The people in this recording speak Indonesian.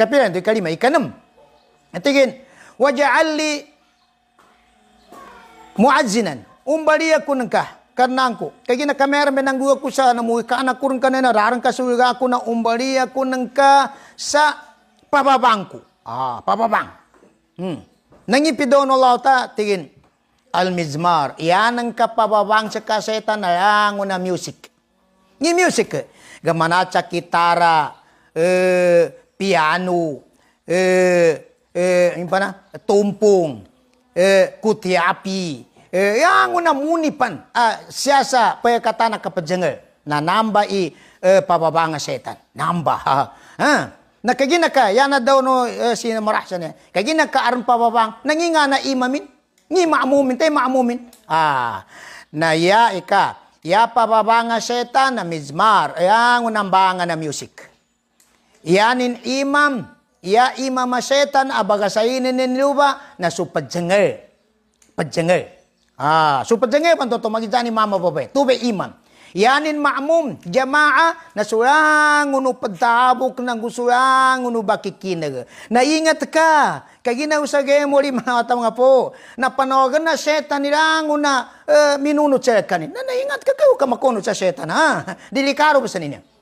Kapiran tu kalimah ikanam. Atigin waja'alli muazzinan muazinan umbalia kunengka kagina kamera menang dua kusa aku sa ka na kurun kanena rarang kasuga aku na umbalia kunengka sa papabangku ah papabang hmm nangipidon Allah ta tigin al mizmar yan ang kapababang sa kaseta ya na ang una music ni music gamana sa kitara eh piano, eh, eh, apa na? tumpong, eh, kutiapi, eh, yang una muni pan ah, siya sa payakata na na namba i eh, pababanga setan. Namba. Ha. ha. Eh, Nakagina ka, yana daw no eh, sinamarasa sana, Kagina ka aron pababang, nanginga na imamin. Ngi maamumin, tayo maamumin. Ah, na ya ika, ya pababanga setan na mizmar, yang banga na music yanin imam ya imam setan abaga sainin luba na su pajengel pajengel ah su pajengel panto to magitani mama babe tube imam yanin ma'mum jama'a na surang unu pagtabok ng gusurang unu bakikinag na ingat ka kagina usagay mo rin mga po na panogan na setan nilang una uh, eh, minunot kanin na ingat ka kayo kamakunot sa setan ha delikado pa sa ninyo